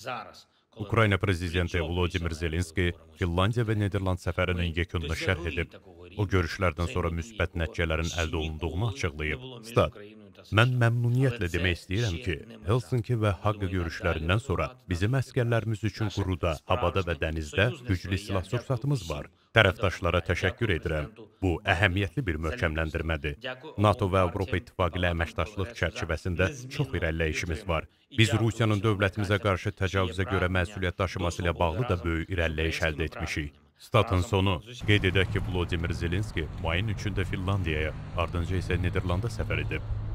Зараз Ukrayna prezidenti Vladimir Zelenski Finlandiya və Niderland səfərinin yekununu şərh edib. O görüşlərdən sonra müsbət nəticələrin əldə olunduğunu açıqlayıb. Stat. Mən məmnuniyyətlə demək istəyirəm ki, Helsinki və Haqqa görüşlərindən sonra bizim əsgərlərimiz üçün quruda, havada və dənizdə güclü silah sursatımız var. Tərəfdaşlara təşəkkür edirəm. Bu əhəmiyyətli bir möhkəmləndirmədir. NATO və Avropa İttifaqı ilə əməkdaşlıq çərçivəsində çox irəliləyişimiz var. Biz Rusiyanın dövlətimizə qarşı təcavüzə görə məsuliyyət daşıması ilə bağlı da böyük irəliləyiş əldə etmişik. Statın sonu. Qeyd edək ki, Vladimir Zelenski mayın 3-də Finlandiyaya, ardınca isə Niderlanda səfər edib.